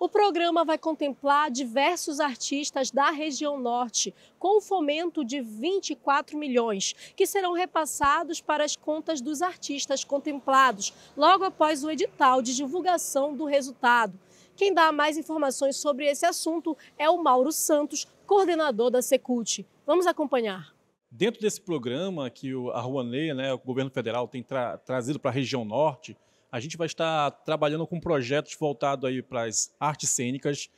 O programa vai contemplar diversos artistas da região norte, com o fomento de 24 milhões, que serão repassados para as contas dos artistas contemplados, logo após o edital de divulgação do resultado. Quem dá mais informações sobre esse assunto é o Mauro Santos, coordenador da Secult. Vamos acompanhar. Dentro desse programa que a Rouanet, né, o governo federal, tem tra trazido para a região norte, a gente vai estar trabalhando com projetos voltados aí para as artes cênicas,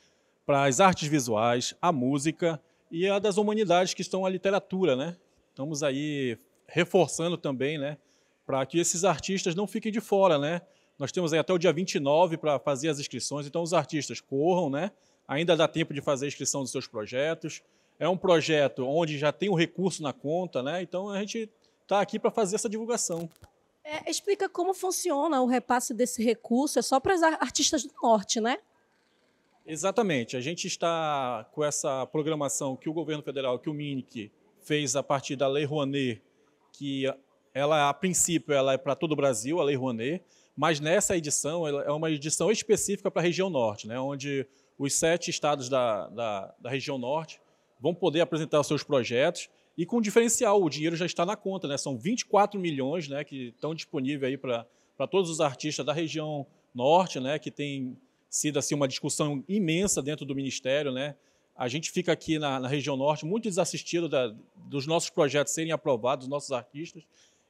para as artes visuais, a música e a das humanidades que estão a literatura, né? Estamos aí reforçando também, né, para que esses artistas não fiquem de fora, né? Nós temos aí até o dia 29 para fazer as inscrições, então os artistas corram, né? Ainda dá tempo de fazer a inscrição dos seus projetos. É um projeto onde já tem o um recurso na conta, né? Então a gente está aqui para fazer essa divulgação. É, explica como funciona o repasse desse recurso, é só para as artistas do Norte, né? Exatamente. A gente está com essa programação que o governo federal, que o MINIC, fez a partir da Lei Rouanet, que ela, a princípio ela é para todo o Brasil, a Lei Rouanet, mas nessa edição é uma edição específica para a região norte, né, onde os sete estados da, da, da região norte vão poder apresentar seus projetos e com diferencial, o dinheiro já está na conta, né? São 24 milhões, né, que estão disponíveis aí para todos os artistas da região norte, né, que tem sido assim uma discussão imensa dentro do ministério, né? A gente fica aqui na, na região norte muito desassistido da, dos nossos projetos serem aprovados, dos nossos artistas.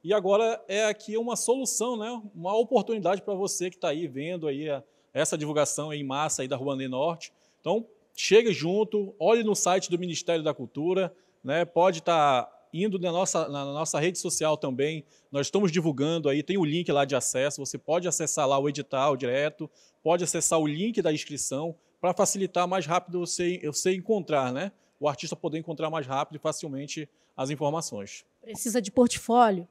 E agora é aqui uma solução, né? Uma oportunidade para você que está aí vendo aí a, essa divulgação em massa aí da Ruanda Norte. Então, chegue junto, olhe no site do Ministério da Cultura, né? pode estar tá indo na nossa, na nossa rede social também. Nós estamos divulgando aí, tem o link lá de acesso, você pode acessar lá o edital direto, pode acessar o link da inscrição para facilitar mais rápido você, você encontrar, né? O artista poder encontrar mais rápido e facilmente as informações. Precisa de portfólio?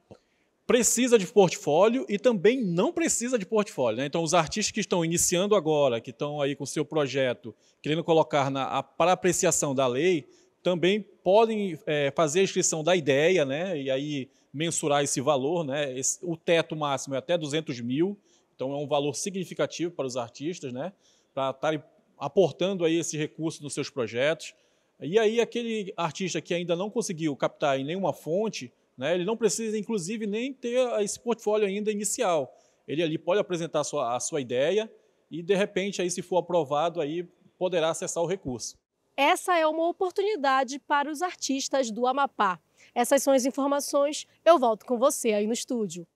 precisa de portfólio e também não precisa de portfólio. Né? Então, os artistas que estão iniciando agora, que estão aí com o seu projeto, querendo colocar na, para apreciação da lei, também podem é, fazer a inscrição da ideia, né? E aí mensurar esse valor, né? Esse, o teto máximo é até 200 mil, então é um valor significativo para os artistas, né? Para estarem aportando aí esse recurso nos seus projetos. E aí aquele artista que ainda não conseguiu captar em nenhuma fonte, né? Ele não precisa, inclusive, nem ter esse portfólio ainda inicial. Ele ali pode apresentar a sua, a sua ideia e, de repente, aí, se for aprovado, aí poderá acessar o recurso. Essa é uma oportunidade para os artistas do Amapá. Essas são as informações. Eu volto com você aí no estúdio.